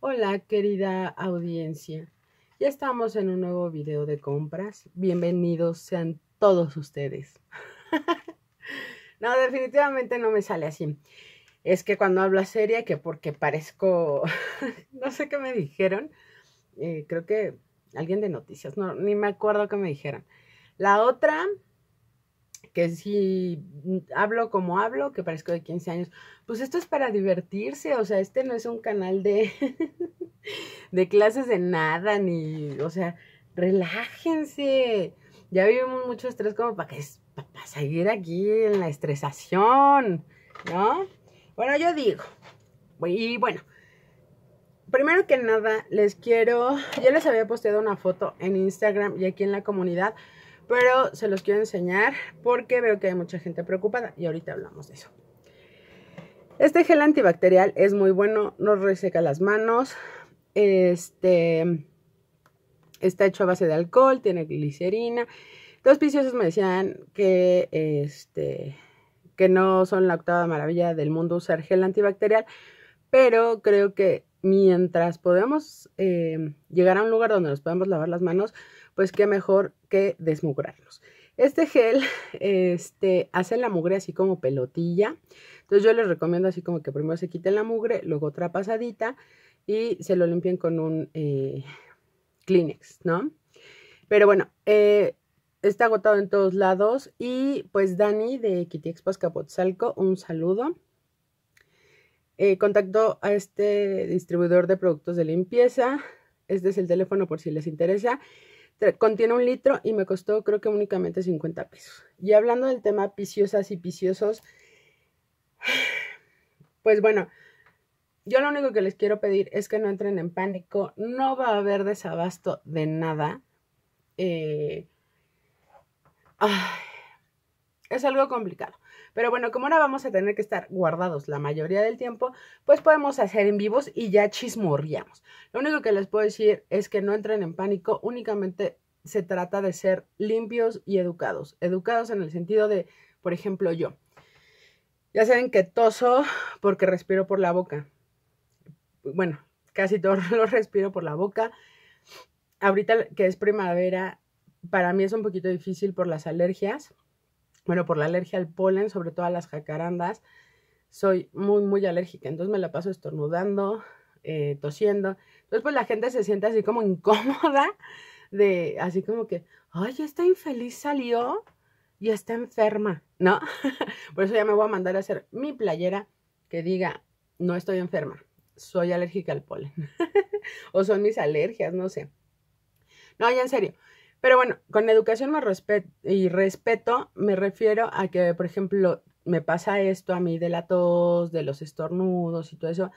Hola querida audiencia, ya estamos en un nuevo video de compras, bienvenidos sean todos ustedes. no, definitivamente no me sale así. Es que cuando hablo seria, que porque parezco, no sé qué me dijeron, eh, creo que alguien de noticias, no, ni me acuerdo qué me dijeron. La otra que si hablo como hablo, que parezco de 15 años, pues esto es para divertirse, o sea, este no es un canal de, de clases de nada, ni, o sea, relájense, ya vivimos mucho estrés como para que para seguir aquí en la estresación, ¿no? Bueno, yo digo, y bueno, primero que nada, les quiero, yo les había posteado una foto en Instagram y aquí en la comunidad, pero se los quiero enseñar porque veo que hay mucha gente preocupada y ahorita hablamos de eso. Este gel antibacterial es muy bueno, no reseca las manos, este, está hecho a base de alcohol, tiene glicerina. dos piciosos me decían que, este, que no son la octava maravilla del mundo usar gel antibacterial, pero creo que mientras podemos eh, llegar a un lugar donde nos podemos lavar las manos, pues qué mejor que desmugrarlos. Este gel este, hace la mugre así como pelotilla. Entonces yo les recomiendo así como que primero se quiten la mugre, luego otra pasadita y se lo limpien con un eh, Kleenex, ¿no? Pero bueno, eh, está agotado en todos lados y pues Dani de Kitty Expos Capotzalco, un saludo. Eh, contacto a este distribuidor de productos de limpieza. Este es el teléfono por si les interesa. Contiene un litro y me costó creo que únicamente 50 pesos. Y hablando del tema piciosas y piciosos, pues bueno, yo lo único que les quiero pedir es que no entren en pánico. No va a haber desabasto de nada. Eh, es algo complicado. Pero bueno, como ahora vamos a tener que estar guardados la mayoría del tiempo, pues podemos hacer en vivos y ya chismorríamos. Lo único que les puedo decir es que no entren en pánico, únicamente se trata de ser limpios y educados. Educados en el sentido de, por ejemplo, yo. Ya saben que toso porque respiro por la boca. Bueno, casi todo lo respiro por la boca. Ahorita que es primavera, para mí es un poquito difícil por las alergias bueno, por la alergia al polen, sobre todo a las jacarandas, soy muy, muy alérgica. Entonces me la paso estornudando, eh, tosiendo. Entonces, pues la gente se siente así como incómoda, de así como que, ay, esta infeliz salió y está enferma, ¿no? Por eso ya me voy a mandar a hacer mi playera que diga, no estoy enferma, soy alérgica al polen. o son mis alergias, no sé. No, ya en serio, pero bueno, con educación y respeto me refiero a que, por ejemplo, me pasa esto a mí de la tos, de los estornudos y todo eso.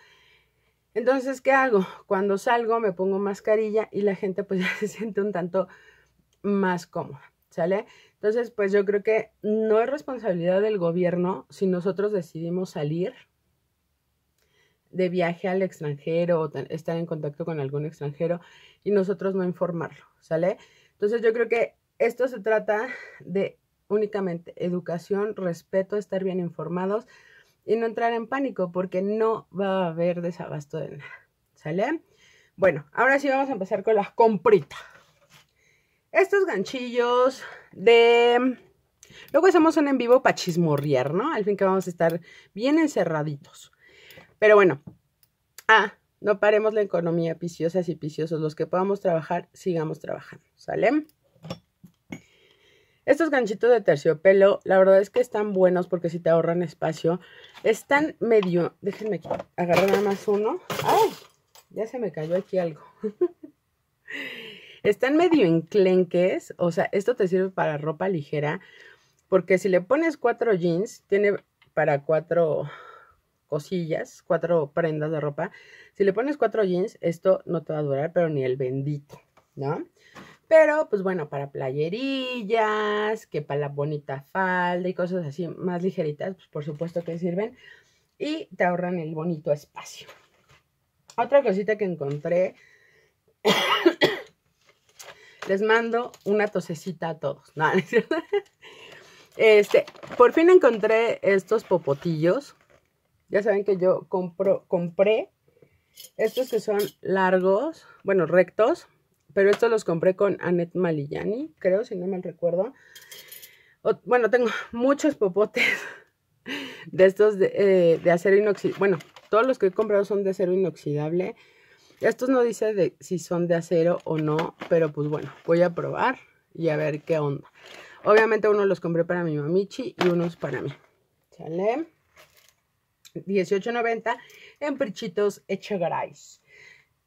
Entonces, ¿qué hago? Cuando salgo me pongo mascarilla y la gente pues ya se siente un tanto más cómoda, ¿sale? Entonces, pues yo creo que no es responsabilidad del gobierno si nosotros decidimos salir de viaje al extranjero o estar en contacto con algún extranjero y nosotros no informarlo, ¿sale? Entonces yo creo que esto se trata de únicamente educación, respeto, estar bien informados y no entrar en pánico porque no va a haber desabasto de nada. ¿Sale? Bueno, ahora sí vamos a empezar con la comprita. Estos ganchillos de... Luego hacemos un en vivo para chismorrear, ¿no? Al fin que vamos a estar bien encerraditos. Pero bueno. Ah, no paremos la economía, piciosas y piciosos. Los que podamos trabajar, sigamos trabajando. ¿Sale? Estos ganchitos de terciopelo, la verdad es que están buenos porque si te ahorran espacio. Están medio... Déjenme agarrar nada más uno. ¡Ay! Ya se me cayó aquí algo. están medio enclenques. O sea, esto te sirve para ropa ligera. Porque si le pones cuatro jeans, tiene para cuatro cosillas, cuatro prendas de ropa. Si le pones cuatro jeans, esto no te va a durar, pero ni el bendito, ¿no? Pero, pues bueno, para playerillas, que para la bonita falda y cosas así más ligeritas, pues por supuesto que sirven. Y te ahorran el bonito espacio. Otra cosita que encontré. Les mando una tosecita a todos. No, Este, por fin encontré estos popotillos ya saben que yo compré estos que son largos, bueno, rectos, pero estos los compré con Annette Malillani, creo, si no mal recuerdo. bueno, tengo muchos popotes de estos de, eh, acero inoxidable. Bueno, todos los que he comprado son de acero inoxidable. Estos no dice si son de acero o no, pero pues bueno, voy a probar y a ver qué onda. Obviamente uno los compré para mi mamichi y unos para mí. Chale. 18.90 en Prichitos Echegarais.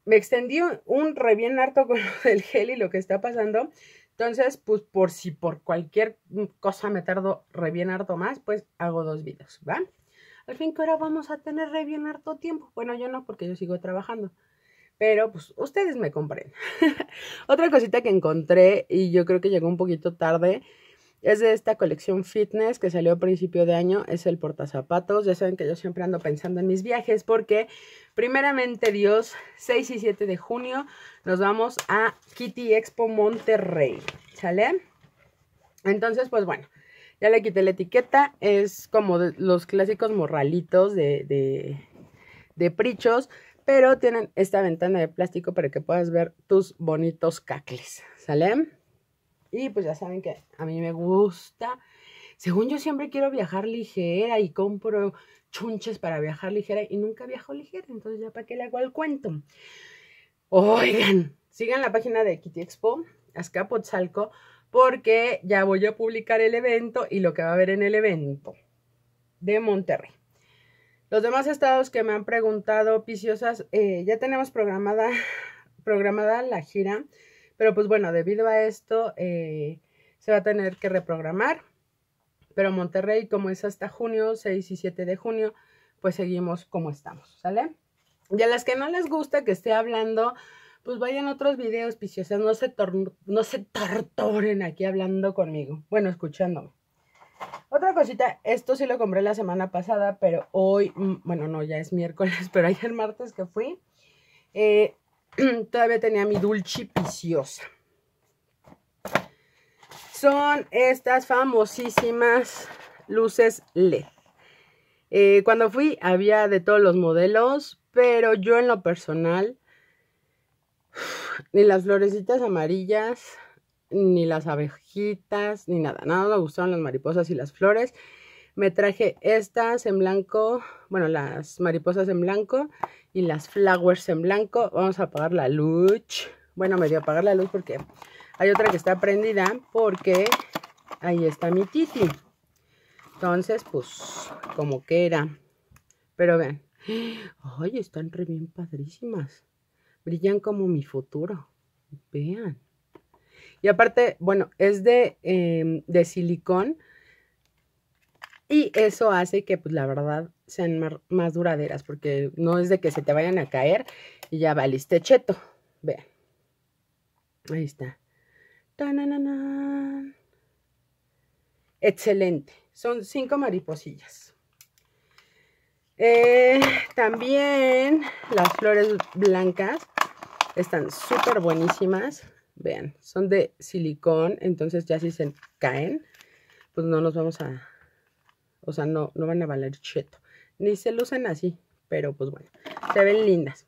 Me extendió un re bien harto con lo del gel y lo que está pasando. Entonces, pues por si por cualquier cosa me tardo re bien harto más, pues hago dos videos, ¿va? Al fin que ahora vamos a tener re bien harto tiempo. Bueno, yo no, porque yo sigo trabajando. Pero pues ustedes me compren. Otra cosita que encontré y yo creo que llegó un poquito tarde es de esta colección fitness que salió a principio de año, es el portazapatos. Ya saben que yo siempre ando pensando en mis viajes porque primeramente Dios, 6 y 7 de junio nos vamos a Kitty Expo Monterrey, ¿sale? Entonces, pues bueno, ya le quité la etiqueta, es como los clásicos morralitos de, de, de prichos, pero tienen esta ventana de plástico para que puedas ver tus bonitos cacles, ¿sale? Y pues ya saben que a mí me gusta. Según yo siempre quiero viajar ligera y compro chunches para viajar ligera y nunca viajo ligera, entonces ya para qué le hago el cuento. Oigan, sigan la página de Kitty Expo, Azcapotzalco, porque ya voy a publicar el evento y lo que va a haber en el evento de Monterrey. Los demás estados que me han preguntado, Piciosas, eh, ya tenemos programada, programada la gira pero pues bueno, debido a esto eh, se va a tener que reprogramar. Pero Monterrey, como es hasta junio, 6 y 7 de junio, pues seguimos como estamos, ¿sale? Y a las que no les gusta que esté hablando, pues vayan a otros videos, piciosas, no se, no se torturen aquí hablando conmigo, bueno, escuchándome. Otra cosita, esto sí lo compré la semana pasada, pero hoy, mm, bueno, no, ya es miércoles, pero ayer martes que fui, eh, todavía tenía mi dulce piciosa. Son estas famosísimas luces LED. Eh, cuando fui había de todos los modelos, pero yo en lo personal, ni las florecitas amarillas, ni las abejitas, ni nada. Nada me gustaron las mariposas y las flores. Me traje estas en blanco, bueno, las mariposas en blanco y las flowers en blanco. Vamos a apagar la luz. Bueno, me dio a apagar la luz porque hay otra que está prendida porque ahí está mi titi. Entonces, pues, como que era. Pero vean. Ay, están re bien padrísimas. Brillan como mi futuro. Vean. Y aparte, bueno, es de, em, de silicón, y eso hace que, pues, la verdad, sean más duraderas, porque no es de que se te vayan a caer y ya valiste cheto. Vean. Ahí está. Excelente. Son cinco mariposillas. Eh, también las flores blancas están súper buenísimas. Vean, son de silicón, entonces ya si se caen, pues no nos vamos a, o sea, no, no van a valer cheto. Ni se lucen así, pero pues bueno, se ven lindas.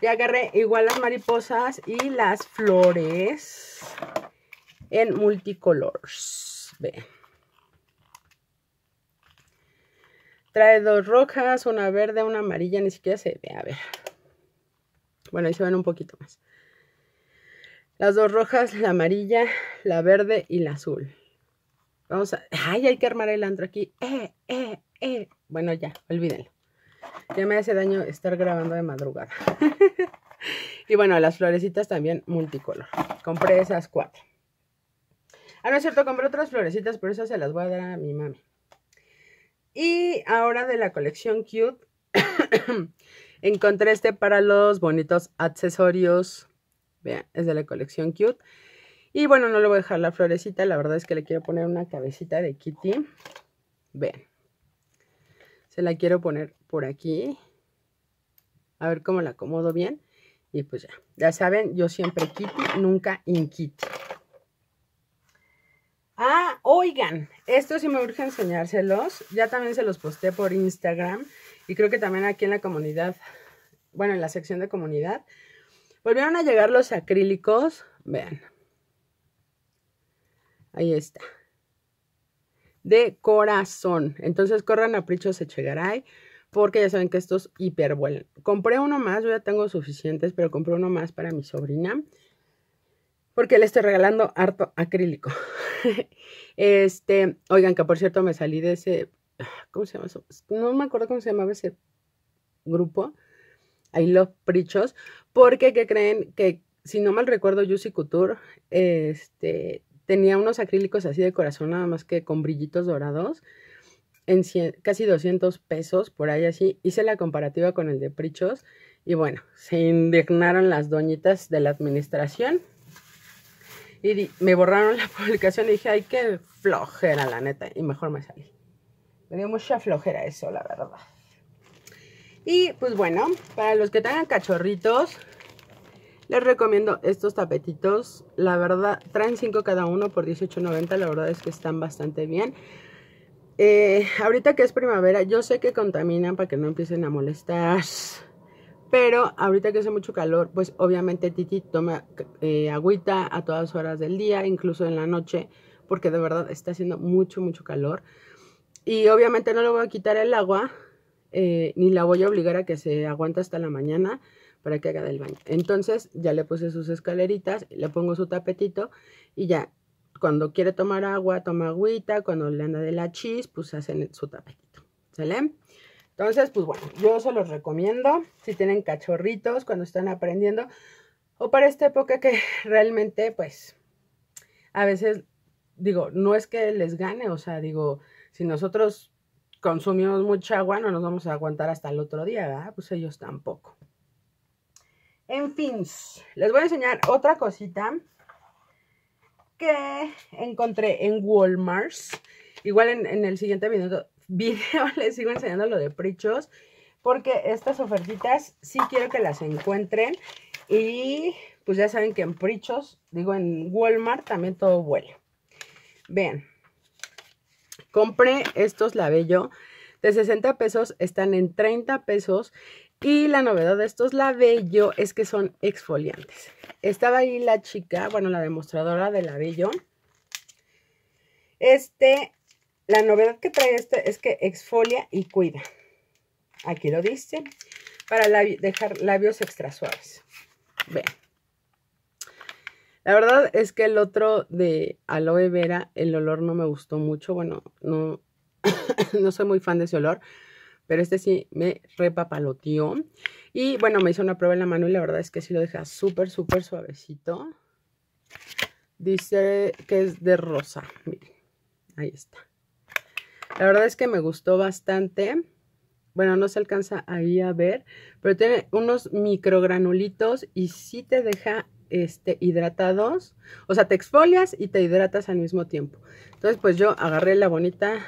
Y agarré igual las mariposas y las flores en multicolores Vean. Trae dos rojas, una verde, una amarilla, ni siquiera se ve, a ver. Bueno, ahí se ven un poquito más. Las dos rojas, la amarilla, la verde y la azul. Vamos a... Ay, hay que armar el antro aquí. Eh, eh, eh. Bueno, ya, olvídenlo. Ya me hace daño estar grabando de madrugada. y bueno, las florecitas también multicolor. Compré esas cuatro. Ah, no es cierto, compré otras florecitas, pero esas se las voy a dar a mi mami. Y ahora de la colección Cute, encontré este para los bonitos accesorios. Vean, es de la colección Cute. Y bueno, no le voy a dejar la florecita, la verdad es que le quiero poner una cabecita de Kitty. Vean. Se la quiero poner por aquí. A ver cómo la acomodo bien. Y pues ya, ya saben, yo siempre Kitty, nunca in Kitty. Ah, oigan, esto sí me urge enseñárselos. Ya también se los posté por Instagram. Y creo que también aquí en la comunidad, bueno, en la sección de comunidad. Volvieron a llegar los acrílicos. Vean, Ahí está. De corazón. Entonces corran a Prichos Echegaray porque ya saben que estos vuelan. Compré uno más, yo ya tengo suficientes, pero compré uno más para mi sobrina porque le estoy regalando harto acrílico. este, oigan, que por cierto me salí de ese, ¿cómo se llama eso? No me acuerdo cómo se llamaba ese grupo. ahí los prichos. Porque, que creen? Que si no mal recuerdo, Juicy Couture, este, Tenía unos acrílicos así de corazón, nada más que con brillitos dorados, en casi 200 pesos, por ahí así. Hice la comparativa con el de Prichos y bueno, se indignaron las doñitas de la administración y me borraron la publicación y dije, ay, qué flojera, la neta, y mejor me salí. Me dio mucha flojera eso, la verdad. Y pues bueno, para los que tengan cachorritos, les recomiendo estos tapetitos. La verdad, traen 5 cada uno por $18.90. La verdad es que están bastante bien. Eh, ahorita que es primavera, yo sé que contaminan para que no empiecen a molestar. Pero ahorita que hace mucho calor, pues obviamente Titi toma eh, agüita a todas horas del día, incluso en la noche, porque de verdad está haciendo mucho, mucho calor. Y obviamente no le voy a quitar el agua, eh, ni la voy a obligar a que se aguante hasta la mañana para que haga del baño. Entonces ya le puse sus escaleritas, le pongo su tapetito y ya cuando quiere tomar agua, toma agüita, cuando le anda de la chis, pues hacen su tapetito, ¿sale? Entonces, pues bueno, yo se los recomiendo, si tienen cachorritos, cuando están aprendiendo, o para esta época que realmente, pues, a veces, digo, no es que les gane, o sea, digo, si nosotros consumimos mucha agua, no nos vamos a aguantar hasta el otro día, ¿verdad? Pues ellos tampoco. En fin, les voy a enseñar otra cosita que encontré en Walmart. Igual en, el siguiente video, les sigo enseñando lo de prichos. Porque estas ofertitas sí quiero que las encuentren. Y pues ya saben que en prichos, digo en Walmart, también todo vuela. Vean. Compré estos labello de 60 pesos. Están en 30 pesos. Y la novedad de estos labello es que son exfoliantes. Estaba ahí la chica, bueno, la demostradora de labello. Este, la novedad que trae este es que exfolia y cuida. Aquí lo dice. Para dejar labios extra suaves. Vean. La verdad es que el otro de aloe vera, el olor no me gustó mucho. Bueno, no, no soy muy fan de ese olor. Pero este sí me repapaloteó. Y bueno, me hizo una prueba en la mano y la verdad es que sí lo deja súper, súper suavecito. Dice que es de rosa. Miren, ahí está. La verdad es que me gustó bastante. Bueno, no se alcanza ahí a ver, pero tiene unos microgranulitos y sí te deja este, hidratados. O sea, te exfolias y te hidratas al mismo tiempo. Entonces, pues yo agarré la bonita,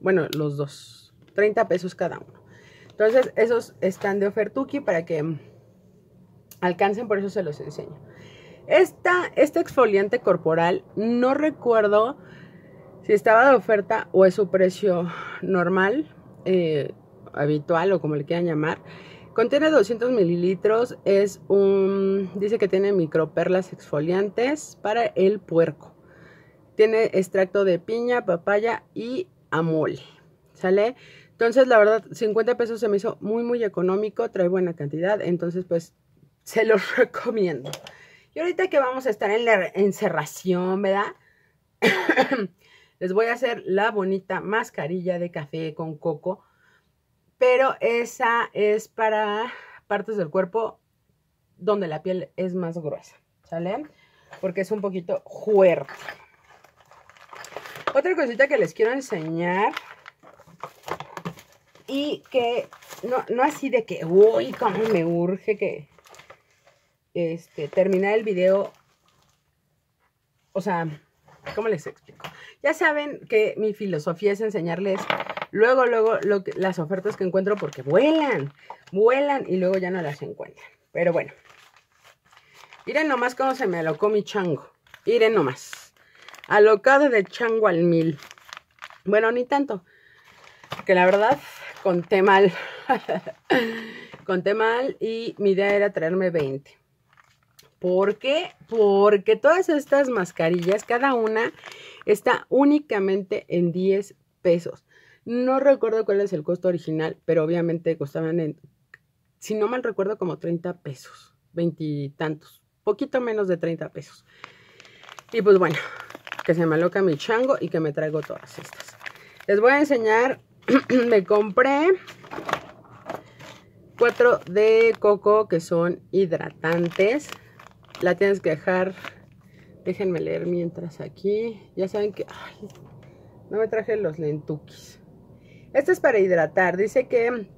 bueno, los dos, 30 pesos cada uno. Entonces, esos están de ofertuki para que alcancen, por eso se los enseño. este exfoliante corporal, no recuerdo si estaba de oferta o es su precio normal, eh, habitual o como le quieran llamar. Contiene 200 mililitros, es un, dice que tiene microperlas exfoliantes para el puerco. Tiene extracto de piña, papaya y amole, ¿sale? Entonces, la verdad, 50 pesos se me hizo muy, muy económico, trae buena cantidad, entonces, pues, se los recomiendo. Y ahorita que vamos a estar en la encerración, ¿verdad? Les voy a hacer la bonita mascarilla de café con coco, pero esa es para partes del cuerpo donde la piel es más gruesa, ¿sale? Porque es un poquito fuerte. Otra cosita que les quiero enseñar y que no, así de que, uy, cómo me urge que este, terminar el video. O sea, ¿cómo les explico? Ya saben que mi filosofía es enseñarles luego, luego las ofertas que encuentro porque vuelan, vuelan y luego ya no las encuentran. Pero bueno, miren nomás cómo se me alocó mi chango. Miren nomás. Alocado de chango al mil. Bueno, ni tanto. Que la verdad, conté mal. conté mal y mi idea era traerme 20. ¿Por qué? Porque todas estas mascarillas, cada una está únicamente en 10 pesos. No recuerdo cuál es el costo original, pero obviamente costaban, en, si no mal recuerdo, como 30 pesos, veintitantos, poquito menos de 30 pesos. Y pues bueno, que se me aloca mi chango y que me traigo todas estas. Les voy a enseñar me compré cuatro de coco que son hidratantes. La tienes que dejar, déjenme leer mientras aquí. Ya saben que, ay, no me traje los lentuquis. Este es para hidratar, dice que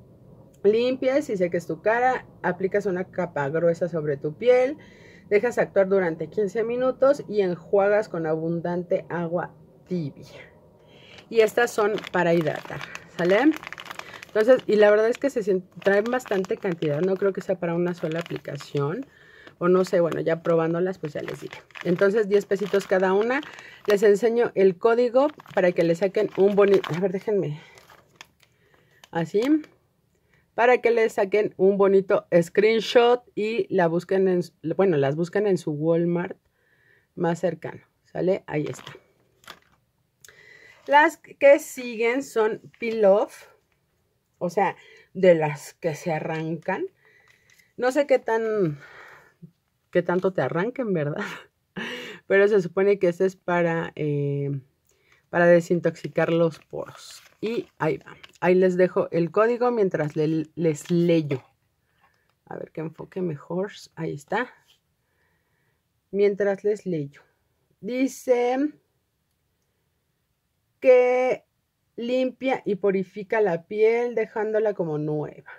limpias y seques tu cara, aplicas una capa gruesa sobre tu piel, dejas actuar durante 15 minutos y enjuagas con abundante agua tibia. Y estas son para hidratar. ¿Sale? Entonces, y la verdad es que se traen bastante cantidad, no creo que sea para una sola aplicación. O no sé, bueno, ya probándolas, pues ya les diré. Entonces, 10 pesitos cada una. Les enseño el código para que le saquen un bonito... A ver, déjenme. Así para que le saquen un bonito screenshot y la busquen en, bueno, las busquen en su Walmart más cercano, ¿sale? Ahí está. Las que siguen son peel off, o sea, de las que se arrancan. No sé qué tan, qué tanto te arranquen, ¿verdad? Pero se supone que este es para, eh, para desintoxicar los poros. Y ahí va. Ahí les dejo el código mientras les leyo. A ver qué enfoque mejor. Ahí está. Mientras les leyo. Dice que limpia y purifica la piel dejándola como nueva.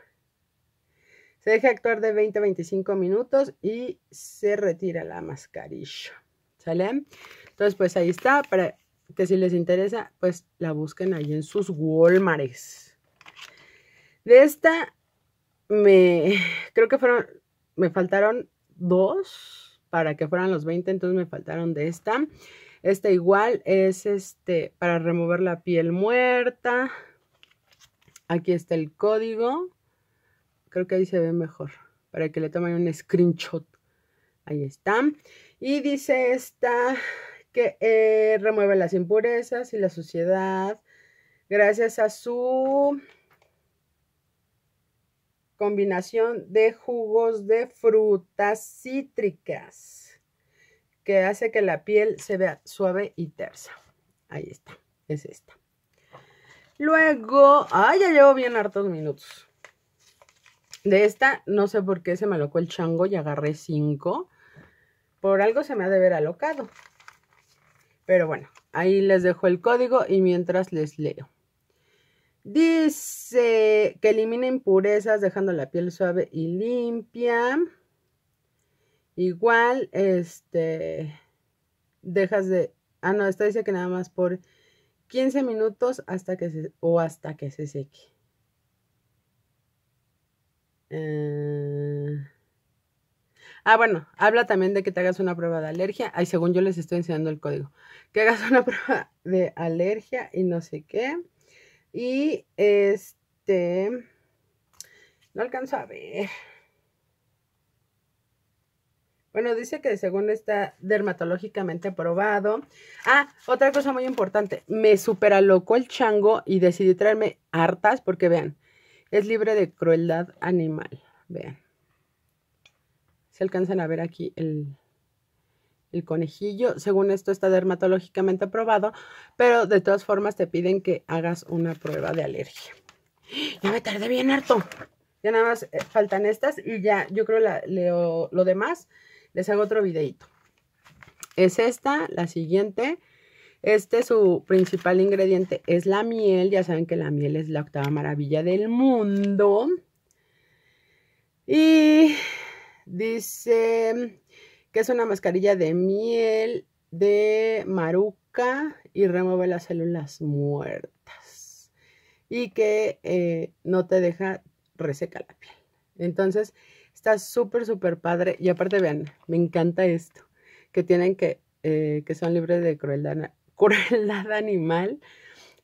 Se deja actuar de 20 a 25 minutos y se retira la mascarilla. ¿Sale? Entonces, pues ahí está. Para que si les interesa, pues la busquen ahí en sus Walmartes De esta, me creo que fueron, me faltaron dos para que fueran los 20, entonces me faltaron de esta. Esta igual es este para remover la piel muerta. Aquí está el código. Creo que ahí se ve mejor para que le tomen un screenshot. Ahí está. Y dice esta que eh, remueve las impurezas y la suciedad gracias a su combinación de jugos de frutas cítricas que hace que la piel se vea suave y tersa. Ahí está, es esta. Luego, ay ya llevo bien hartos minutos. De esta, no sé por qué se me alocó el chango y agarré cinco. Por algo se me ha de ver alocado. Pero bueno, ahí les dejo el código y mientras les leo. Dice que elimina impurezas dejando la piel suave y limpia. Igual, este, dejas de, ah, no, esta dice que nada más por 15 minutos hasta que se, o hasta que se seque. Eh, ah, bueno, habla también de que te hagas una prueba de alergia. Ay, según yo les estoy enseñando el código. Que hagas una prueba de alergia y no sé qué. Y este, no alcanzo a ver. Bueno, dice que según está dermatológicamente probado. Ah, otra cosa muy importante. Me loco el chango y decidí traerme hartas porque vean, es libre de crueldad animal. Vean. Se alcanzan a ver aquí el, el conejillo. Según esto está dermatológicamente probado, pero de todas formas te piden que hagas una prueba de alergia. Ya me tardé bien harto. Ya nada más eh, faltan estas y ya, yo creo lo demás les hago otro videito. Es esta, la siguiente. Este, su principal ingrediente es la miel. Ya saben que la miel es la octava maravilla del mundo. Y dice que es una mascarilla de miel de maruca y remueve las células muertas. Y que eh, no te deja reseca la piel. Entonces, Está súper, súper padre. Y aparte, vean, me encanta esto. Que tienen que, eh, que son libres de crueldad, crueldad animal.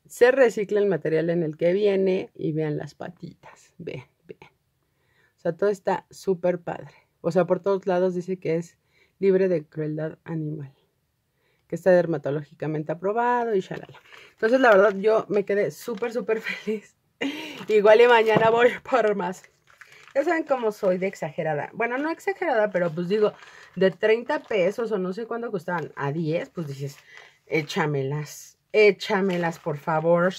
Se recicla el material en el que viene y vean las patitas. Vean, vean. O sea, todo está súper padre. O sea, por todos lados dice que es libre de crueldad animal. Que está dermatológicamente aprobado y shalala. Entonces, la verdad, yo me quedé súper, súper feliz. Igual y mañana voy por más. Ya saben cómo soy de exagerada. Bueno, no exagerada, pero pues digo, de 30 pesos o no sé cuánto costaban a 10, pues dices, échamelas, échamelas, por favor.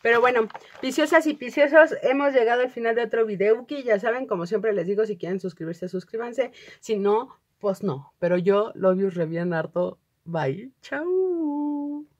Pero bueno, piciosas y piciosos, hemos llegado al final de otro video que ya saben, como siempre les digo, si quieren suscribirse, suscríbanse. Si no, pues no. Pero yo lo vios re bien harto. Bye. chau.